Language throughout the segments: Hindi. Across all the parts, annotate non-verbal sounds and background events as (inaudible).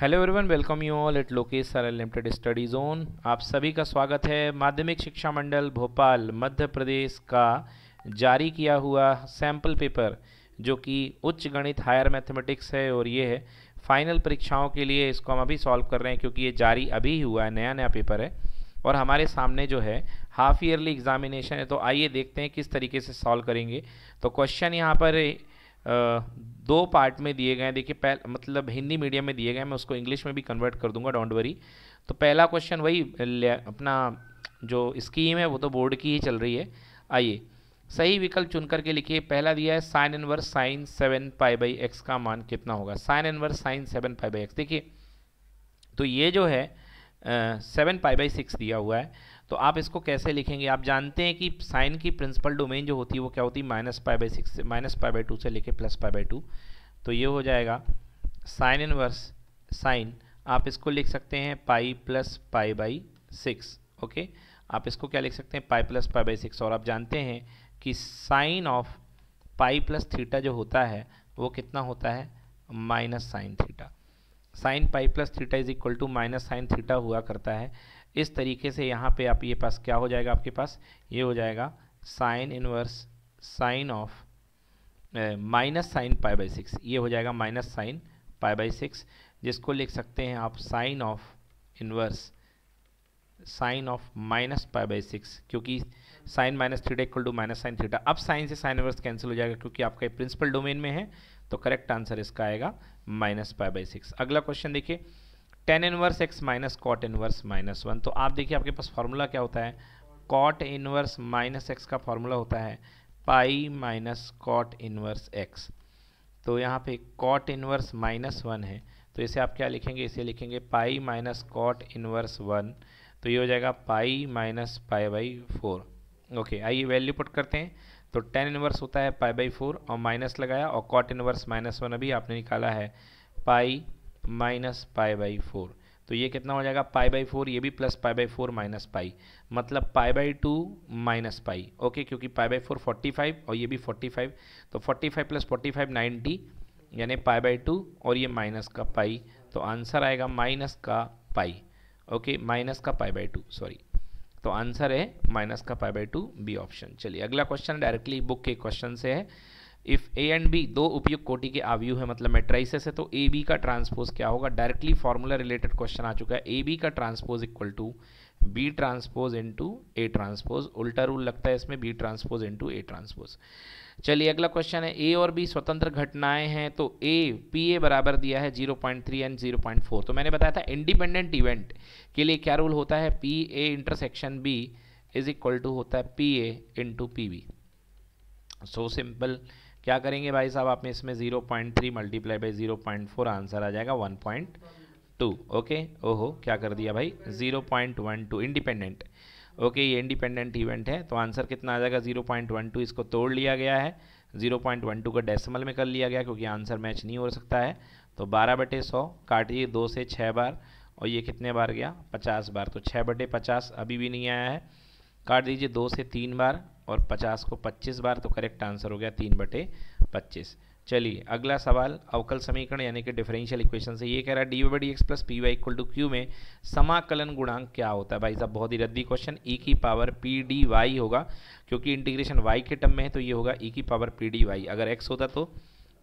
Hello everyone welcome you all at Lokesh sir limited study zone आप सभी का स्वागत है माध्यमिक शिक्षा मंडल भोपाल मध्य प्रदेश का जारी किया हुआ सैम्पल पेपर जो कि उच्च गणित हायर मैथमेटिक्स है और ये है फाइनल परीक्षाओं के लिए इसको हम अभी सॉल्व कर रहे हैं क्योंकि ये जारी अभी हुआ है नया नया पेपर है और हमारे सामने जो है हाफ ईयरली एग्जामिनेशन है तो आइए देखते हैं किस तरीके से सॉल्व करेंगे तो क्वेश्चन यहाँ पर दो पार्ट में दिए गए हैं देखिए पहल मतलब हिंदी मीडियम में दिए गए मैं उसको इंग्लिश में भी कन्वर्ट कर दूंगा डोंट वरी तो पहला क्वेश्चन वही अपना जो स्कीम है वो तो बोर्ड की ही चल रही है आइए सही विकल्प चुन करके लिखिए पहला दिया है sine inverse sine seven pi by x का मान कितना होगा sine inverse sine seven pi by x देखिए तो ये जो है सेवन पाई बाई सिक्स दिया हुआ है तो आप इसको कैसे लिखेंगे आप जानते हैं कि साइन की प्रिंसिपल डोमेन जो होती है वो क्या होती है माइनस पाई बाई सिक्स से माइनस पाई बाई टू से लेके प्लस पाई बाई टू तो ये हो जाएगा साइन इनवर्स साइन आप इसको लिख सकते हैं pi plus pi by six okay आप इसको क्या लिख सकते हैं pi plus pi by six और आप जानते हैं कि sine of pi plus theta जो होता है वो कितना होता है minus sine theta sine pi plus theta is equal to minus sine theta हुआ करता है इस तरीके से यहाँ पे आप ये पास क्या हो जाएगा आपके पास ये हो जाएगा sine inverse sine of minus sine pi by six ये हो जाएगा minus sine pi by six जिसको लिख सकते हैं आप sine of inverse sine of minus pi by six क्योंकि sine minus theta equal to minus sine theta अब साइन से साइन इनवर्स कैंसिल हो जाएगा क्योंकि आपका प्रिंसिपल डोमेन में है तो करेक्ट आंसर इसका आएगा माइनस पाई बाई सिक्स अगला क्वेश्चन देखिए tan inverse x minus cot inverse minus one तो आप देखिए आपके पास फार्मूला क्या होता है कॉट इनवर्स माइनस एक्स का फार्मूला होता है pi minus cot inverse x तो यहाँ पे कॉट इनवर्स माइनस वन है तो इसे आप क्या लिखेंगे इसे लिखेंगे pi minus cot inverse one तो ये हो जाएगा pi minus pi by four okay आइए वैल्यू पुट करते हैं तो टेन इनवर्स होता है पाई बाई फोर और माइनस लगाया और कॉट इनवर्स माइनस वन अभी आपने निकाला है pi minus pi by four तो ये कितना हो जाएगा पाई बाई फोर ये भी plus pi by four minus pi मतलब pi by two minus pi okay क्योंकि pi by four forty five और ये भी फोर्टी फाइव तो forty five plus forty five ninety यानी पाई बाई टू और ये माइनस का पाई तो आंसर आएगा माइनस का पाई ओके माइनस का पाई बाई टू सॉरी तो आंसर है माइनस का pi by two B option चलिए अगला क्वेश्चन डायरेक्टली बुक के क्वेश्चन से है इफ़ ए एंड बी दो उपयुक्त कोटि के आवयु है मतलब मेट्राइसेस है तो ए बी का ट्रांसपोज क्या होगा डायरेक्टली फॉर्मूला रिलेटेड क्वेश्चन आ चुका है ए बी का transpose equal to B transpose to A transpose उल्टा रूल लगता है इसमें B transpose into A transpose चलिए अगला क्वेश्चन है ए और बी स्वतंत्र घटनाएं हैं तो ए पी ए बराबर दिया है 0.3 एंड 0.4 तो मैंने बताया था इंडिपेंडेंट इवेंट के लिए क्या रूल होता है P A intersection B is equal to होता है P A into P B so simple क्या करेंगे भाई साहब आप में इसमें zero point three multiply by zero point four answer आ जाएगा वन पॉइंट टू ओके ओहो क्या कर दिया भाई zero point one two independent okay ये इंडिपेंडेंट इवेंट है तो आंसर कितना आ जाएगा जीरो पॉइंट वन टू इसको तोड़ लिया गया है जीरो पॉइंट वन टू का डेसिमल में कर लिया गया क्योंकि आंसर मैच नहीं हो सकता है तो बारह बटे सौ काटिए दो से छः बार और ये कितने बार गया पचास बार तो छः बटे पचास अभी भी नहीं आया है काट दीजिए दो से तीन बार और 50 को 25 बार तो करेक्ट आंसर हो गया तीन बटे पच्चीस चलिए अगला सवाल अवकल समीकरण यानी कि डिफरेंशियल इक्वेशन से ये कह रहा है D Y D x plus P Y equal to Q में समाकलन गुणांक क्या होता है भाई साहब बहुत ही रद्दी क्वेश्चन ई e की पावर पी डी वाई होगा क्योंकि इंटीग्रेशन वाई के टर्म में है तो ये होगा ई e की पावर पी डी वाई अगर एक्स होता तो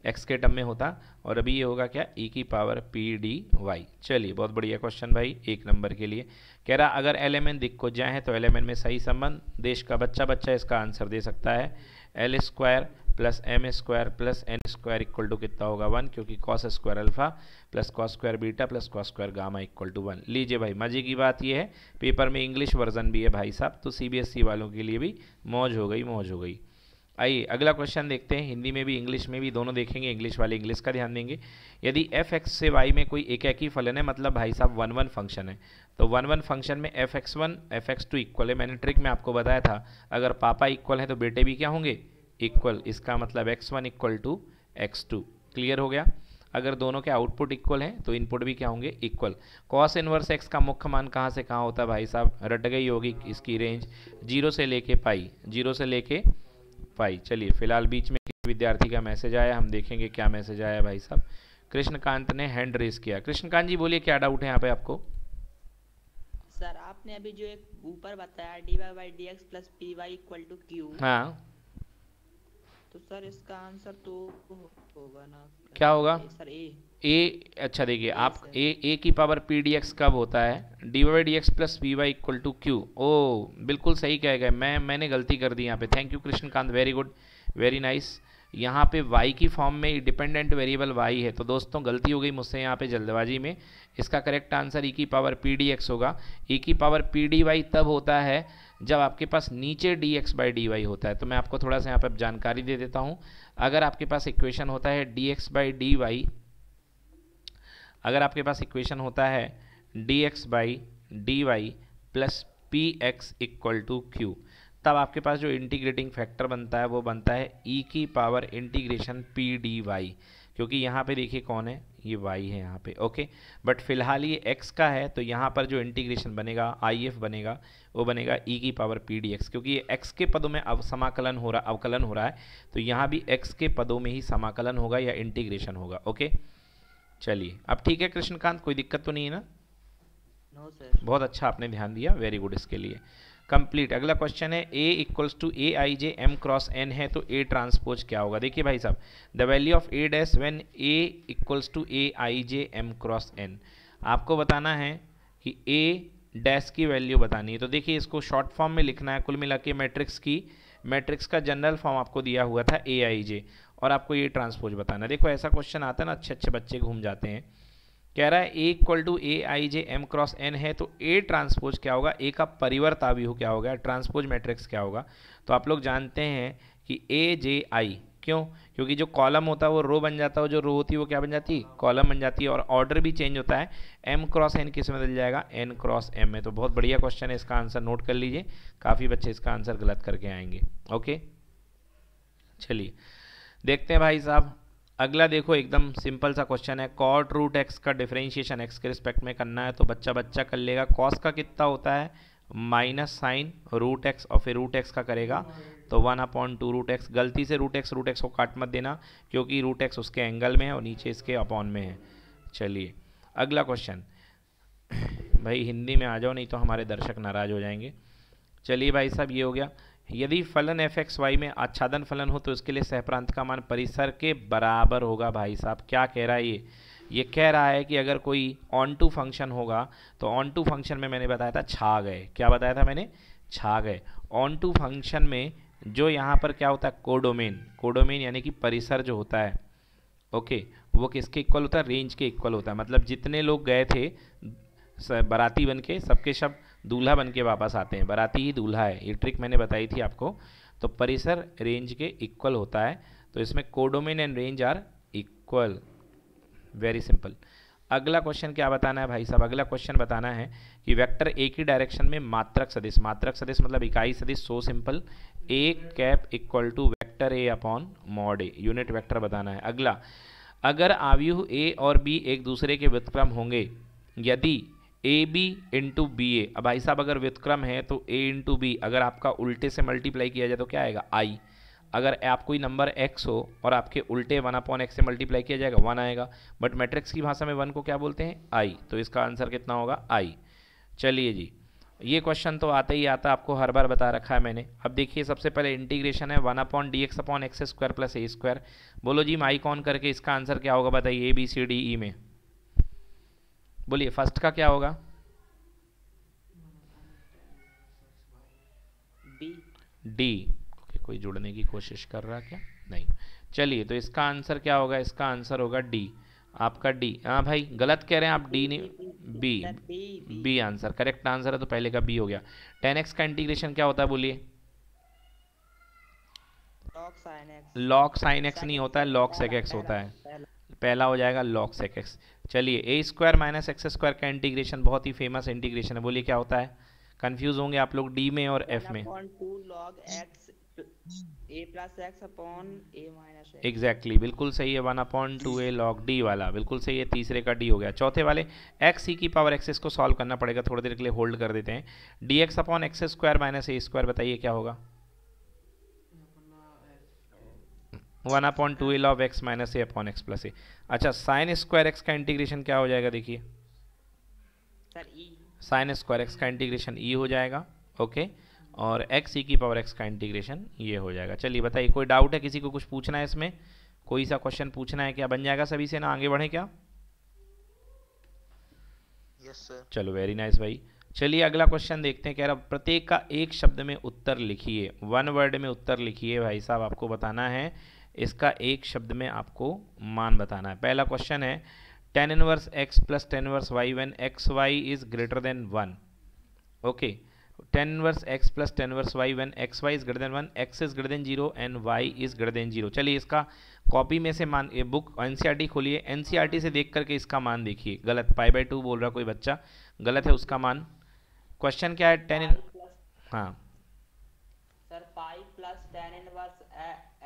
एक्स के टर्म में होता और अभी ये होगा क्या ई e की पावर पी डी वाई चलिए बहुत बढ़िया क्वेश्चन भाई एक नंबर के लिए कह रहा अगर एल एम एन दिख को जाए तो एल एम एन में सही संबंध देश का बच्चा बच्चा इसका आंसर दे सकता है L square plus M square plus N square equal to कितना होगा वन क्योंकि cos square alpha plus cos square beta plus cos square gamma equal to one लीजिए भाई मजे की बात यह है पेपर में इंग्लिश वर्जन भी है भाई साहब तो सीबीएसई e वालों के लिए भी मौज हो गई मौज हो गई आइए अगला क्वेश्चन देखते हैं हिंदी में भी इंग्लिश में भी दोनों देखेंगे इंग्लिश वाले इंग्लिश का ध्यान देंगे यदि एफ एक्स से वाई में कोई एक एक ही फलन है मतलब भाई साहब वन वन फंक्शन है तो वन वन फंक्शन में f x one f x two equal है मैंने ट्रिक में आपको बताया था अगर पापा इक्वल है तो बेटे भी क्या होंगे इक्वल इसका मतलब x one equal to x two clear हो गया अगर दोनों के आउटपुट इक्वल हैं तो इनपुट भी क्या होंगे इक्वल कॉस इनवर्स एक्स का मुख्य मान कहाँ से कहाँ होता है भाई साहब रट गई होगी इसकी रेंज जीरो से लेके पाई जीरो से लेके पाई चलिए फिलहाल बीच में विद्यार्थी का मैसेज आया हम देखेंगे क्या मैसेज आया भाई साहब कृष्णकांत ने हैंड रेस किया कृष्णकांत जी बोलिए क्या डाउट है यहाँ पे आपको सर आपने अभी जो एक ऊपर बताया d y y D x plus P Y equal to q हाँ तो सर इसका आंसर तो होगा ना क्या होगा सर ए ए अच्छा देखिए आप ए ए की पावर पी डी एक्स कब होता है D Y D x plus v y equal to q ओ बिल्कुल सही कह गए मैं मैंने गलती कर दी यहाँ पे thank you Krishnakant very good very nice यहाँ पे वाई की फॉर्म में डिपेंडेंट वेरिएबल वाई है तो दोस्तों गलती हो गई मुझसे यहाँ पे जल्दबाजी में इसका करेक्ट आंसर ई की पावर पी डी एक्स होगा ई e की पावर पी डी वाई तब होता है जब आपके पास नीचे d x by d y होता है तो मैं आपको थोड़ा सा यहाँ पर जानकारी दे देता हूँ अगर आपके पास इक्वेशन होता है d x by d Y अगर आपके पास इक्वेशन होता है d x by d y plus p x equal to q तब आपके पास जो इंटीग्रेटिंग फैक्टर बनता है वो बनता है ई e की power integration p D y क्योंकि यहाँ पे देखिए कौन है ये वाई है यहाँ पे ओके बट फिलहाल ये एक्स का है तो यहाँ पर जो इंटीग्रेशन बनेगा आई एफ बनेगा वो बनेगा ई e की पावर पी डी एक्स क्योंकि ये एक्स के पदों में अब समाकलन हो रहा अवकलन हो रहा है तो यहाँ भी एक्स के पदों में ही समाकलन होगा या इंटीग्रेशन होगा ओके चलिए अब ठीक है कृष्णकांत कोई दिक्कत तो नहीं है ना नो no, सर बहुत अच्छा आपने ध्यान दिया वेरी गुड इसके लिए कंप्लीट अगला क्वेश्चन है A equals to a i j m cross n है तो ए ट्रांसपोज क्या होगा देखिए भाई साहब the value of A dash when A equals to a i j m cross n आपको बताना है कि ए डैश की वैल्यू बतानी है तो देखिए इसको शॉर्ट फॉर्म में लिखना है कुल मिला के मैट्रिक्स की मैट्रिक्स का जनरल फॉर्म आपको दिया हुआ था ए आई जे और आपको ये ट्रांसपोज बताना देखो ऐसा क्वेश्चन आता है ना अच्छे अच्छे बच्चे घूम जाते हैं कह रहा है A equal to a i j m cross n है तो ए ट्रांसपोज क्या होगा ए का परिवर्त परिवर्ताव्यूह क्या होगा ट्रांसपोज मैट्रिक्स क्या होगा तो आप लोग जानते हैं कि ए जे आई क्यों क्योंकि जो कॉलम होता है वो रो बन जाता है जो रो होती है वो क्या बन जाती है कॉलम बन जाती है और ऑर्डर भी चेंज होता है एम क्रॉस एन किस में बदल जाएगा एन क्रॉस एम में तो बहुत बढ़िया क्वेश्चन है इसका आंसर नोट कर लीजिए काफ़ी बच्चे इसका आंसर गलत करके आएंगे ओके चलिए देखते हैं भाई साहब अगला देखो एकदम सिंपल सा क्वेश्चन है कॉट रूट एक्स का डिफ्रेंशिएशन एक्स के रिस्पेक्ट में करना है तो बच्चा बच्चा कर लेगा कॉस का कितना होता है माइनस साइन रूट एक्स और फिर रूट एक्स का करेगा तो one upon two root x गलती से रूट एक्स रूट एक्स को काट मत देना क्योंकि रूट एक्स उसके एंगल में है और नीचे इसके अपॉन में है चलिए अगला क्वेश्चन भाई हिंदी में आ जाओ नहीं तो हमारे दर्शक नाराज़ हो जाएंगे चलिए भाई साहब ये हो गया यदि फलन एफ एक्स वाई में आच्छादन फलन हो तो इसके लिए सहप्रांत का मान परिसर के बराबर होगा भाई साहब क्या कह रहा है ये ये कह रहा है कि अगर कोई ऑन टू फंक्शन होगा तो ऑन टू फंक्शन में मैंने बताया था छा गए क्या बताया था मैंने छा गए ऑन टू फंक्शन में जो यहाँ पर क्या होता है कोडोमेन कोडोमेन यानी कि परिसर जो होता है ओके वो किसके इक्वल होता है रेंज के इक्वल होता है मतलब जितने लोग गए थे बराती बन के सबके सब दूल्हा बन के वापस आते हैं बराती ही दूल्हा है ये ट्रिक मैंने बताई थी आपको तो परिसर रेंज के इक्वल होता है तो इसमें codomain and range R equal very simple अगला क्वेश्चन क्या बताना है भाई साहब अगला क्वेश्चन बताना है कि वेक्टर एक ही डायरेक्शन में मात्रक सदिश मात्रक सदिश मतलब इकाई सदिश so simple a cap equal to vector a upon mod a unit vector बताना है अगला अगर आवयु ए और बी एक दूसरे के व्युतक्रम होंगे यदि A B into B A अब भाई साहब अगर व्युतक्रम है तो ए इंटू बी अगर आपका उल्टे से मल्टीप्लाई किया जाए तो क्या आएगा आई अगर आप कोई नंबर एक्स हो और आपके उल्टे वन अपॉन एक्स से मल्टीप्लाई किया जाएगा वन आएगा बट मैट्रिक्स की भाषा में वन को क्या बोलते हैं आई तो इसका आंसर कितना होगा आई चलिए जी ये क्वेश्चन तो आता ही आता आपको हर बार बता रखा है मैंने अब देखिए सबसे पहले इंटीग्रेशन है one upon d x upon x square plus a square बोलो जी माई कौन करके इसका आंसर क्या होगा बताइए A B C D E में बोलिए फर्स्ट का क्या होगा डी डी okay, कोई जुड़ने की कोशिश कर रहा क्या नहीं चलिए तो इसका आंसर क्या होगा इसका आंसर होगा डी आपका डी हाँ भाई गलत कह रहे हैं आप डी नहीं B B answer correct answer है तो पहले का बी हो गया टेन एक्स का इंटीग्रेशन क्या होता है बोलिए लॉक साइन एक्स नहीं होता है लॉक सेक एक्स होता है पहला हो जाएगा लॉक सेक एक्स चलिए a square minus x square का इंटीग्रेशन बहुत ही फेमस इंटीग्रेशन है बोलिए क्या होता है कंफ्यूज होंगे आप लोग डी में और एफ में एग्जैक्टली बिल्कुल सही है one upon two a log d वाला बिल्कुल सही है तीसरे का डी हो गया चौथे वाले एक्स ई e की पावर एक्सेस को सॉल्व करना पड़ेगा थोड़ी देर के लिए होल्ड कर देते हैं d x upon x square minus a square बताइए क्या होगा वन अपॉन टू इल of x minus a upon x plus a अच्छा साइन स्क्वायर एक्स का इंटीग्रेशन क्या हो जाएगा देखिए e। साइन स्क्वायर एक्स का इंटीग्रेशन ई e हो जाएगा ओके और एक्स ई की पावर एक्स का इंटीग्रेशन ये हो जाएगा चलिए बताइए कोई डाउट है किसी को कुछ पूछना है इसमें कोई सा क्वेश्चन पूछना है क्या बन जाएगा सभी से ना आगे बढ़े क्या yes, चलो वेरी नाइस भाई चलिए अगला क्वेश्चन देखते हैं कह रहा प्रत्येक का एक शब्द में उत्तर लिखिए वन वर्ड में उत्तर लिखिए भाई साहब आपको बताना है इसका एक शब्द में आपको मान बताना है पहला क्वेश्चन है tan inverse x plus tan inverse y when x y is greater than one okay tan inverse x plus tan inverse y when x y is greater than one x is greater than zero and y is greater than zero चलिए इसका कॉपी में से मान ये बुक एनसीईआरटी e खोलिए एनसीईआरटी e से देख करके इसका मान देखिए गलत पाई बाई टू बोल रहा कोई बच्चा गलत है उसका मान क्वेश्चन क्या है टेन इन हाँ sir pi plus tan inverse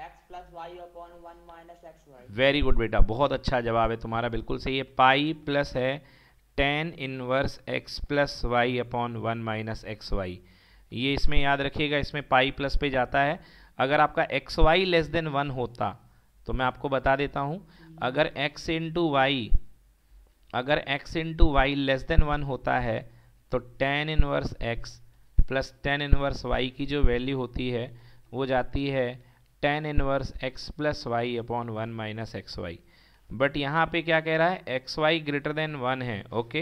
x plus y upon one minus x y very good बेटा बहुत अच्छा जवाब है तुम्हारा बिल्कुल सही है पाई प्लस है tan inverse x plus y upon one minus x y ये इसमें याद रखिएगा इसमें पाई प्लस पे जाता है अगर आपका x y less than one होता तो मैं आपको बता देता हूँ अगर एक्स इंटू वाई अगर x into y less than one होता है तो tan inverse x plus tan inverse y की जो वैल्यू होती है वो जाती है tan inverse x plus y upon one minus x y but यहाँ पे क्या कह रहा है x y greater than one है okay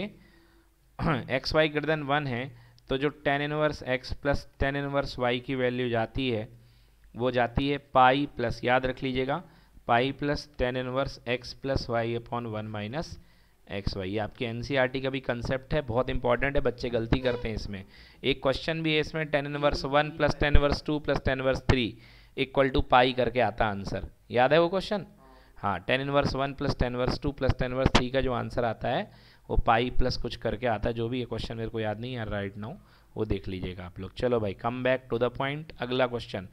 x y greater than one है तो जो tan inverse x plus tan inverse y की वैल्यू जाती है वो जाती है पाई प्लस याद रख लीजिएगा pi plus tan inverse x plus y upon one minus x y आपके एन का भी कंसेप्ट है बहुत इंपॉर्टेंट है बच्चे गलती करते हैं इसमें एक क्वेश्चन भी है इसमें tan inverse one plus tan inverse two plus tan inverse three equal to pi करके आता आंसर याद है वो क्वेश्चन हाँ tan inverse one plus tan inverse two plus tan inverse three का जो आंसर आता है वो पाई प्लस कुछ करके आता है जो भी ये क्वेश्चन मेरे को याद नहीं है राइट नाउ वो देख लीजिएगा आप लोग चलो भाई come back to the point अगला क्वेश्चन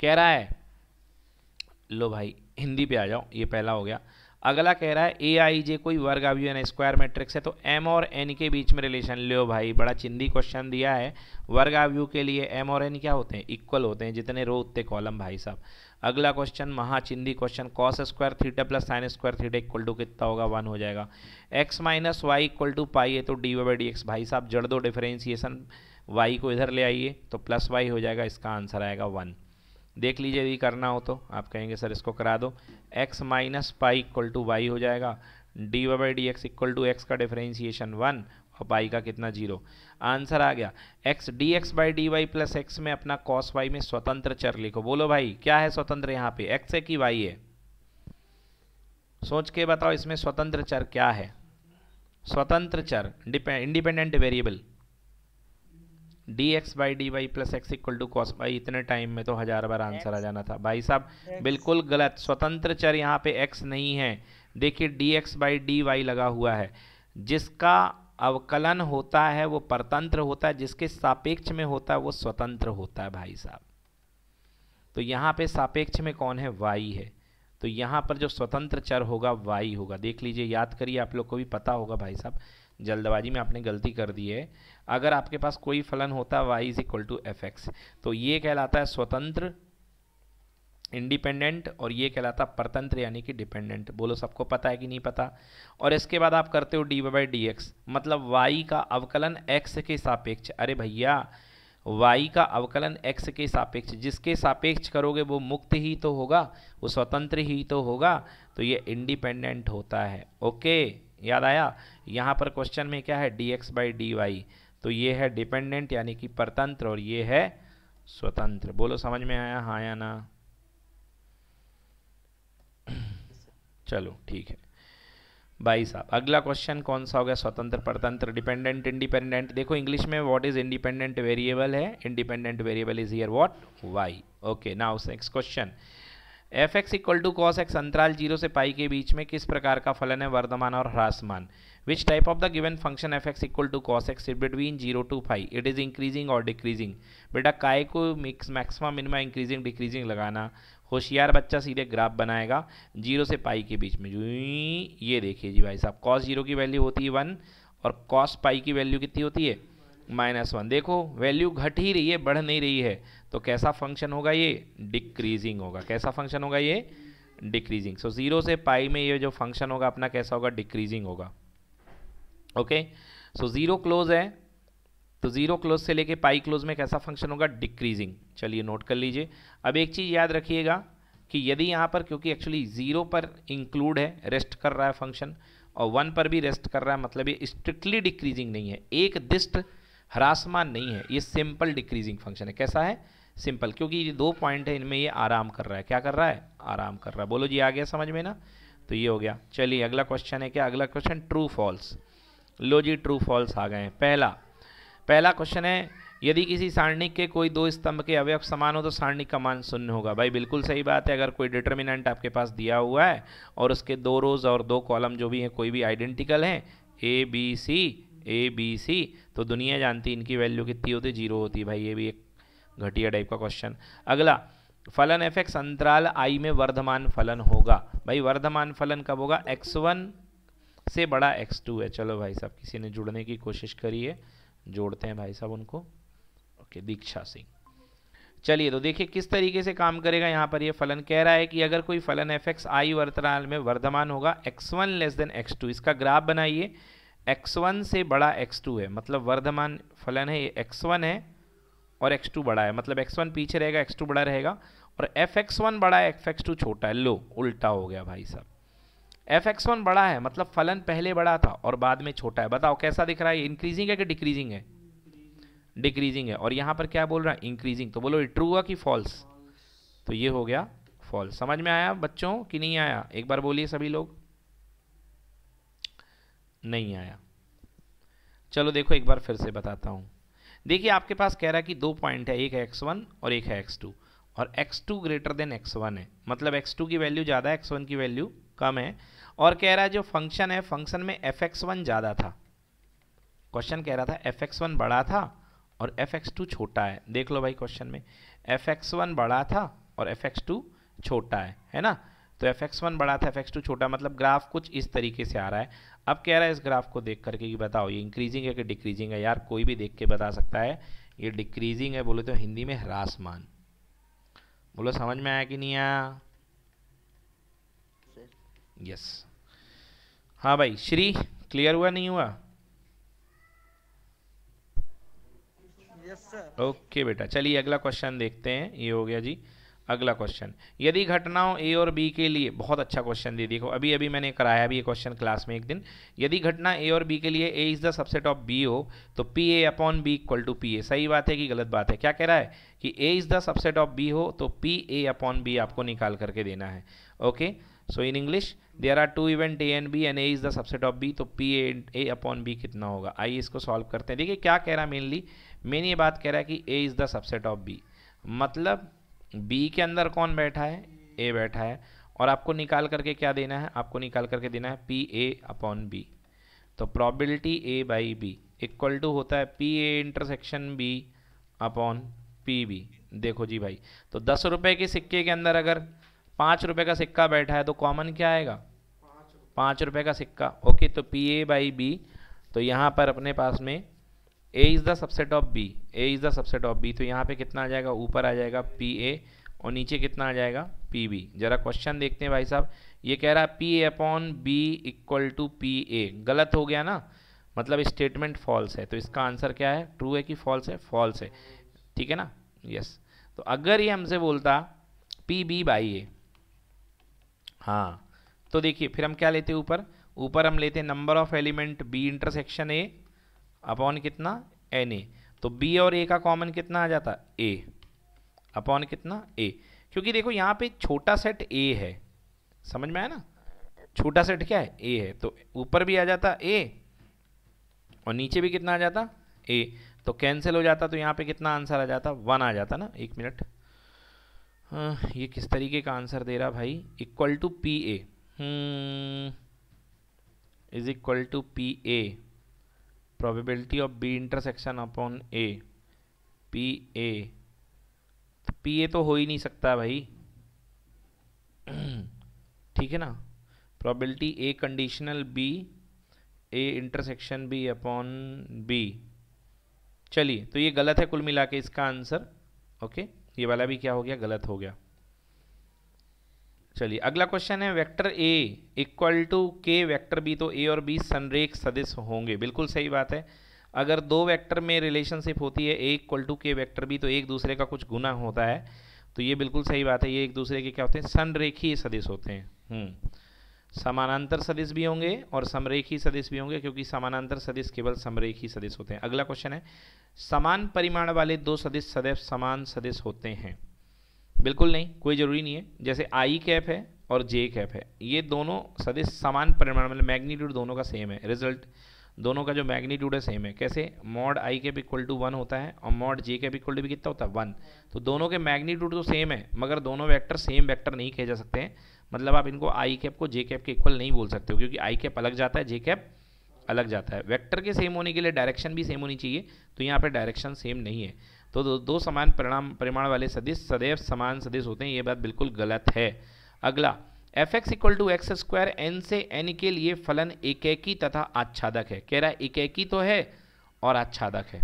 कह रहा है लो भाई हिंदी पे आ जाओ ये पहला हो गया अगला कह रहा है ए आई जे कोई वर्ग अभियन स्क्वायर मैट्रिक्स है तो एम और एन के बीच में रिलेशन लो भाई बड़ा चिंदी क्वेश्चन दिया है वर्ग आव्यू के लिए एम और एन क्या होते हैं इक्वल होते हैं जितने रो उतने कॉलम भाई साहब अगला क्वेश्चन महाचिंदी question cos square theta plus sine square theta equal to कितना होगा वन हो जाएगा x minus y equal to pi है तो डी वाई डी एक्स भाई साहब जड़ दो डिफरेंसिएशन वाई को इधर ले आइए तो प्लस वाई हो जाएगा इसका आंसर आएगा वन देख लीजिए यदि करना हो तो आप कहेंगे सर इसको करा दो x minus pi equal to y हो जाएगा d y by d x equal to x का डिफ्रेंशिएशन वन और पाई का कितना जीरो आंसर आ गया x d x by d y plus x में अपना कॉस वाई में स्वतंत्र चर लिखो बोलो भाई क्या है स्वतंत्र यहाँ पे एक्स है कि वाई है सोच के बताओ इसमें स्वतंत्र चर क्या है स्वतंत्र चर independent variable d x by d y plus x equal to cos y इतने टाइम में तो हज़ार बार आंसर आ जाना था भाई साहब बिल्कुल गलत स्वतंत्र चर यहाँ पे एक्स नहीं है देखिए d x by d y लगा हुआ है जिसका अवकलन होता है वो परतंत्र होता है जिसके सापेक्ष में होता है वो स्वतंत्र होता है भाई साहब तो यहाँ पे सापेक्ष में कौन है वाई है तो यहाँ पर जो स्वतंत्र चर होगा वाई होगा देख लीजिए याद करिए आप लोग को भी पता होगा भाई साहब जल्दबाजी में आपने गलती कर दी है अगर आपके पास कोई फलन होता y is equal to f x तो ये कहलाता है स्वतंत्र इंडिपेंडेंट और ये कहलाता है परतंत्र यानी कि डिपेंडेंट बोलो सबको पता है कि नहीं पता और इसके बाद आप करते हो डी बाई डी एक्स मतलब वाई का अवकलन एक्स के सापेक्ष अरे भैया वाई का अवकलन एक्स के सापेक्ष जिसके सापेक्ष करोगे वो मुक्त ही तो होगा वो स्वतंत्र ही तो होगा तो ये इंडिपेंडेंट होता है ओके याद आया यहाँ पर क्वेश्चन में क्या है d x by d y तो ये है डिपेंडेंट यानी कि परतंत्र और ये है स्वतंत्र बोलो समझ में आया हाँ या ना चलो ठीक है भाई साहब अगला क्वेश्चन कौन सा हो गया स्वतंत्र परतंत्र डिपेंडेंट इंडिपेंडेंट देखो इंग्लिश में व्हाट इज इंडिपेंडेंट वेरिएबल है independent variable is here what y okay now next question f x equal to cos x अंतराल जीरो से पाई के बीच में किस प्रकार का फलन है वर्धमान और ह्रासमान which type of the given function f x equal to cos x between zero to five it is increasing और डिक्रीजिंग बेटा काय को mix maximum minimum increasing decreasing लगाना होशियार बच्चा सीधे ग्राफ बनाएगा जीरो से पाई के बीच में जो ये देखिए जी भाई साहब कॉस जीरो की वैल्यू होती है वन और कॉस पाई की वैल्यू कितनी होती है माइनस वन देखो वैल्यू घट ही रही है बढ़ नहीं रही है तो कैसा फंक्शन होगा ये डिक्रीजिंग होगा कैसा फंक्शन होगा ये डिक्रीजिंग सो ज़ीरो से पाई में ये जो फंक्शन होगा अपना कैसा होगा डिक्रीजिंग होगा ओके सो ज़ीरो क्लोज है तो ज़ीरो क्लोज से लेके पाई क्लोज में कैसा फंक्शन होगा डिक्रीजिंग चलिए नोट कर लीजिए अब एक चीज़ याद रखिएगा कि यदि यहाँ पर क्योंकि एक्चुअली ज़ीरो पर इंक्लूड है रेस्ट कर रहा है फंक्शन और वन पर भी रेस्ट कर रहा है मतलब ये स्ट्रिक्टली डिक्रीजिंग नहीं है एक दिस्ट ह्रासमान नहीं है ये सिंपल डिक्रीजिंग फंक्शन है कैसा है सिंपल क्योंकि ये दो पॉइंट है इनमें ये आराम कर रहा है क्या कर रहा है आराम कर रहा है बोलो जी आ गया समझ में ना तो ये हो गया चलिए अगला क्वेश्चन है क्या अगला क्वेश्चन ट्रू फॉल्स लो जी ट्रू फॉल्स आ गए हैं पहला पहला क्वेश्चन है यदि किसी सारणिक के कोई दो स्तंभ के अवयव समान हो तो सारणिक का मान शून्य होगा भाई बिल्कुल सही बात है अगर कोई डिटर्मिनेंट आपके पास दिया हुआ है और उसके दो रोज़ और दो कॉलम जो भी हैं कोई भी आइडेंटिकल हैं A B C A B C तो दुनिया जानती इनकी वैल्यू कितनी होती जीरो होती है भाई ये भी एक घटिया टाइप का क्वेश्चन अगला फलन एफ एक्स अंतराल आई में वर्धमान फलन होगा भाई वर्धमान फलन कब होगा एक्स वन से बड़ा एक्स टू है चलो भाई साहब किसी ने जुड़ने की कोशिश करी है जोड़ते हैं भाई साहब उनको ओके दीक्षा सिंह चलिए तो देखिए किस तरीके से काम करेगा यहाँ पर ये यह फलन कह रहा है कि अगर कोई फलन एफ एक्स आई वर्तमान में वर्धमान होगा x one less than x two इसका ग्राफ बनाइए एक्स वन से बड़ा एक्स टू है मतलब वर्धमान फलन है ये एक्स वन है और x2 बड़ा है मतलब x1 पीछे रहेगा x2 बड़ा रहेगा और वन बड़ा है टू छोटा है लो उल्टा हो गया भाई साहब वन बड़ा है मतलब फलन पहले बड़ा था और बाद में छोटा है बताओ कैसा दिख रहा है इंक्रीजिंग है कि डिक्रीजिंग है डिक्रीजिंग है और यहाँ पर क्या बोल रहा है इंक्रीजिंग तो बोलो ट्रू हुआ कि फॉल्स तो ये हो गया फॉल्स समझ में आया बच्चों कि नहीं आया एक बार बोलिए सभी लोग नहीं आया चलो देखो एक बार फिर से बताता हूँ देखिए आपके पास कह रहा है कि दो पॉइंट है एक है एक्स वन और एक है एक्स टू और x two greater than x one है मतलब एक्स टू की वैल्यू ज़्यादा है एक्स वन की वैल्यू कम है और कह रहा है जो फंक्शन है फंक्शन में एफ एक्स वन ज़्यादा था क्वेश्चन कह रहा था एफ एक्स वन बड़ा था और एफ एक्स टू छोटा है देख लो भाई क्वेश्चन में एफ एक्स वन बड़ा था और एफ एक्स टू छोटा है है ना तो एफ एक्स वन बड़ा था एफ एक्स टू छोटा मतलब ग्राफ कुछ इस तरीके से आ रहा है अब कह रहा है इस ग्राफ को देख करके कि बताओ ये इंक्रीजिंग है कि डिक्रीजिंग है यार कोई भी देख के बता सकता है ये डिक्रीजिंग है बोले तो हिंदी में ह्रासमान बोलो समझ में आया कि नहीं आया यस हाँ भाई श्री क्लियर हुआ नहीं हुआ ओके yes, okay, बेटा चलिए अगला क्वेश्चन देखते हैं ये हो गया जी अगला क्वेश्चन यदि घटनाओं ए और बी के लिए बहुत अच्छा क्वेश्चन दे देखो अभी अभी मैंने कराया भी ये क्वेश्चन क्लास में एक दिन यदि घटना ए और बी के लिए A is the subset of B हो तो P A upon B equal to P A सही बात है कि गलत बात है क्या कह रहा है कि A is the subset of B हो तो पी ए अपॉन बी आपको निकाल करके देना है okay so in English there are two event A and B and A is the subset of B तो P A A upon B कितना होगा आइए इसको सॉल्व करते हैं देखिए क्या कह रहा है मेनली मेन ये बात कह रहा है कि A is the subset of B मतलब बी के अंदर कौन बैठा है ए बैठा है और आपको निकाल करके क्या देना है आपको निकाल करके देना है पी ए अपॉन बी तो probability A by B equal to होता है P A intersection B upon P B देखो जी भाई तो दस रुपये के सिक्के के अंदर अगर पाँच रुपये का सिक्का बैठा है तो कॉमन क्या आएगा पाँच रुपये का सिक्का ओके तो पी ए बाई बी तो यहाँ पर अपने पास में A is the subset of B A is the subset of B तो यहाँ पे कितना आ जाएगा ऊपर आ जाएगा पी ए और नीचे कितना आ जाएगा पी बी जरा क्वेश्चन देखते हैं भाई साहब ये कह रहा है P A upon B equal to P A गलत हो गया ना मतलब स्टेटमेंट फॉल्स है तो इसका आंसर क्या है ट्रू है कि फॉल्स है फॉल्स है ठीक है ना यस तो अगर ये हमसे बोलता पी बी बाई ए हाँ तो देखिए फिर हम क्या लेते ऊपर ऊपर हम लेते number of element B intersection A upon कितना एन ए तो बी और ए का कॉमन कितना आ जाता ए अपॉन कितना ए क्योंकि देखो यहाँ पे छोटा सेट ए है समझ में आया ना छोटा सेट क्या है ए है तो ऊपर भी आ जाता ए और नीचे भी कितना आ जाता ए तो कैंसिल हो जाता तो यहाँ पे कितना आंसर आ जाता वन आ जाता ना एक मिनट हाँ, ये किस तरीके का आंसर दे रहा भाई equal to P A is equal to P A probability of B intersection upon A P A तो P A तो हो ही नहीं सकता भाई (clears throat) ठीक है ना probability A conditional B A intersection B upon B चलिए तो ये गलत है कुल मिला के इसका आंसर ओके ये वाला भी क्या हो गया गलत हो गया चलिए अगला क्वेश्चन है वेक्टर ए इक्वल टू के वेक्टर बी तो ए और बी संरेख सदिश होंगे बिल्कुल सही बात है अगर दो वेक्टर में रिलेशनशिप होती है ए इक्वल टू के वेक्टर बी तो एक दूसरे का कुछ गुना होता है तो ये बिल्कुल सही बात है ये एक दूसरे के क्या होते हैं संरेखीय सदिश होते हैं हम्म। समानांतर सदिश भी होंगे और समरेखी सदिश भी होंगे क्योंकि समानांतर सदिश केवल समरेखी सदिश होते हैं अगला क्वेश्चन है समान परिमाण वाले दो सदिश सदैव समान सदिश होते हैं बिल्कुल नहीं कोई ज़रूरी नहीं है जैसे आई कैप है और जे कैप है ये दोनों सदिश समान परिमाण मतलब मैग्नीट्यूड दोनों का सेम है रिजल्ट दोनों का जो मैग्नीट्यूड है सेम है कैसे mod I cap equal to one होता है और mod J cap equal to भी कितना होता है वन तो दोनों के मैग्नीट्यूड तो सेम है मगर दोनों वैक्टर सेम वैक्टर नहीं कहे जा सकते हैं मतलब आप इनको आई कैप को जे कैप के इक्वल नहीं बोल सकते हो क्योंकि आई कैप अलग जाता है जे कैप अलग जाता है वेक्टर के सेम होने के लिए डायरेक्शन भी सेम होनी चाहिए तो यहाँ पर डायरेक्शन सेम नहीं है तो दो, दो समान परिणाम परिमाण वाले सदिश सदैव समान सदिश होते हैं ये बात बिल्कुल गलत है अगला F x equal to X square N से एन के लिए फलन एकैकी तथा आच्छादक है कह रहा है एकैकी तो है और आच्छादक है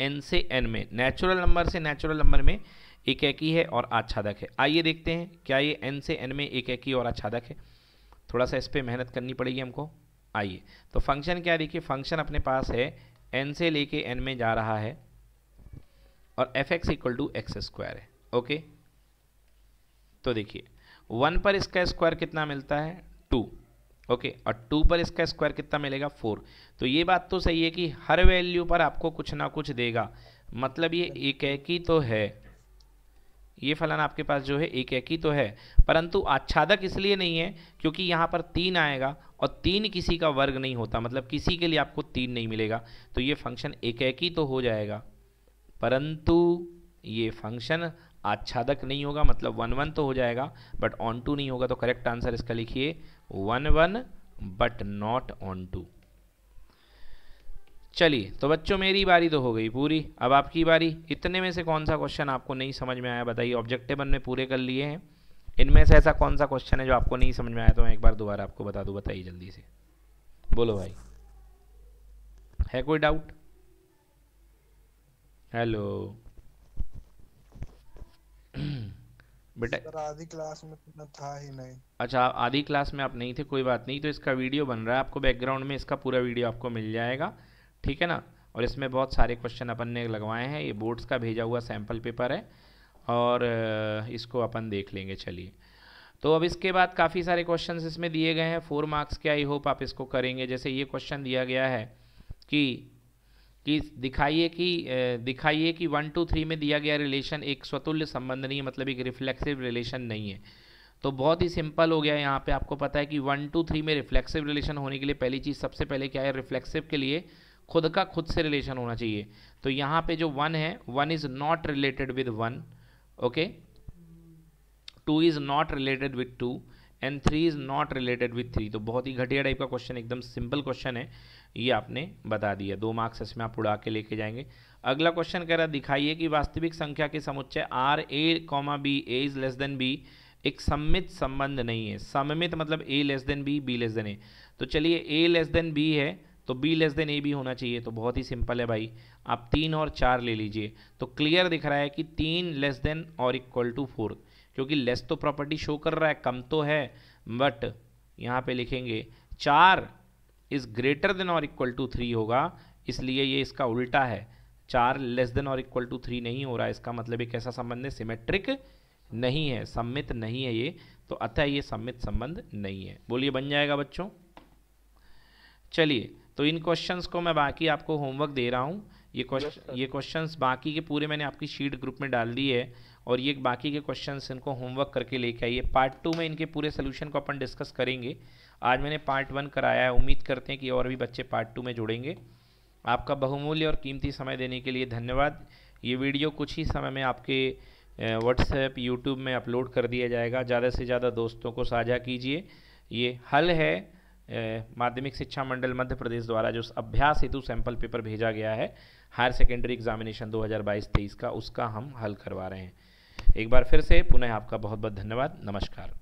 एन से एन में नेचुरल नंबर से नेचुरल नंबर में एकैकी है और आच्छादक है आइए देखते हैं क्या ये एन से एन में एकैकी और आच्छादक है थोड़ा सा इस पर मेहनत करनी पड़ेगी हमको आइए तो फंक्शन क्या देखिए फंक्शन अपने पास है एन से लेके एन में जा रहा है और F x equal to X square है ओके तो देखिए वन पर इसका स्क्वायर कितना मिलता है टू ओके और टू पर इसका स्क्वायर कितना मिलेगा फोर तो ये बात तो सही है कि हर वैल्यू पर आपको कुछ ना कुछ देगा मतलब ये एक एक ही तो है ये फलन आपके पास जो है एक एक ही तो है परंतु आच्छादक इसलिए नहीं है क्योंकि यहाँ पर तीन आएगा और तीन किसी का वर्ग नहीं होता मतलब किसी के लिए आपको तीन नहीं मिलेगा तो ये फंक्शन एक एक ही तो हो जाएगा परंतु ये फंक्शन आच्छादक नहीं होगा मतलब वन वन तो हो जाएगा बट ऑन टू नहीं होगा तो करेक्ट आंसर इसका लिखिए one one but not onto चलिए तो बच्चों मेरी बारी तो हो गई पूरी अब आपकी बारी इतने में से कौन सा क्वेश्चन आपको नहीं समझ में आया बताइए ऑब्जेक्टिव हमने पूरे कर लिए हैं इनमें से ऐसा कौन सा क्वेश्चन है जो आपको नहीं समझ में आया तो मैं एक बार दोबारा आपको बता दूँ बताइए जल्दी से बोलो भाई है कोई डाउट हेलो (clears throat) बेटा आधी क्लास में तो था ही नहीं अच्छा आधी क्लास में आप नहीं थे कोई बात नहीं तो इसका वीडियो बन रहा है आपको बैकग्राउंड में इसका पूरा वीडियो आपको मिल जाएगा ठीक है ना और इसमें बहुत सारे क्वेश्चन अपन ने लगवाए हैं ये बोर्ड्स का भेजा हुआ सैम्पल पेपर है और इसको अपन देख लेंगे चलिए तो अब इसके बाद काफ़ी सारे क्वेश्चन इसमें दिए गए हैं फोर मार्क्स के आई होप आप इसको करेंगे जैसे ये क्वेश्चन दिया गया है कि कि दिखाइए कि दिखाइए कि वन टू थ्री में दिया गया रिलेशन एक स्वतुल्य संबंध नहीं है मतलब एक रिफ्लेक्सिव रिलेशन नहीं है तो बहुत ही सिंपल हो गया यहाँ पे आपको पता है कि वन टू थ्री में रिफ्लेक्सिव रिलेशन होने के लिए पहली चीज़ सबसे पहले क्या है रिफ्लेक्सिव के लिए खुद का खुद से रिलेशन होना चाहिए तो यहाँ पे जो वन है one is not related with one okay two is not related with two and three is not related with three तो बहुत ही घटिया टाइप का क्वेश्चन एकदम सिंपल क्वेश्चन है ये आपने बता दिया दो मार्क्स इसमें आप उड़ा के लेके जाएंगे अगला क्वेश्चन कह रहा दिखाइए कि वास्तविक संख्या के समुच्चय R A comma B A is less than B एक सम्मित संबंध नहीं है सममित मतलब A less than B B less than A तो चलिए ए लेस देन बी है तो B less than A B होना चाहिए तो बहुत ही सिंपल है भाई आप तीन और चार ले लीजिए तो क्लियर दिख रहा है कि तीन लेस देन और इक्वल टू फोर क्योंकि लेस तो प्रॉपर्टी शो कर रहा है कम तो है बट यहाँ पे लिखेंगे चार इज़ ग्रेटर देन और इक्वल टू थ्री होगा इसलिए ये इसका उल्टा है चार लेस देन और इक्वल टू थ्री नहीं हो रहा इसका मतलब एक ऐसा संबंध है सिमेट्रिक नहीं है सम्मित नहीं है ये तो अतः ये सम्मित संबंध नहीं है बोलिए बन जाएगा बच्चों चलिए तो इन क्वेश्चंस को मैं बाकी आपको होमवर्क दे रहा हूँ ये क्वेश्चन ये क्वेश्चंस बाकी के पूरे मैंने आपकी शीट ग्रुप में डाल दी है और ये बाकी के क्वेश्चंस इनको होमवर्क करके लेके आइए पार्ट टू में इनके पूरे सोल्यूशन को अपन डिस्कस करेंगे आज मैंने पार्ट वन कराया है उम्मीद करते हैं कि और भी बच्चे पार्ट टू में जुड़ेंगे आपका बहुमूल्य और कीमती समय देने के लिए धन्यवाद ये वीडियो कुछ ही समय में आपके व्हाट्सएप यूट्यूब में अपलोड कर दिया जाएगा ज़्यादा से ज़्यादा दोस्तों को साझा कीजिए ये हल है माध्यमिक शिक्षा मंडल मध्य प्रदेश द्वारा जो अभ्यास हेतु सैंपल पेपर भेजा गया है हायर सेकेंडरी एग्जामिनेशन 2022-23 का उसका हम हल करवा रहे हैं एक बार फिर से पुनः आपका बहुत बहुत धन्यवाद नमस्कार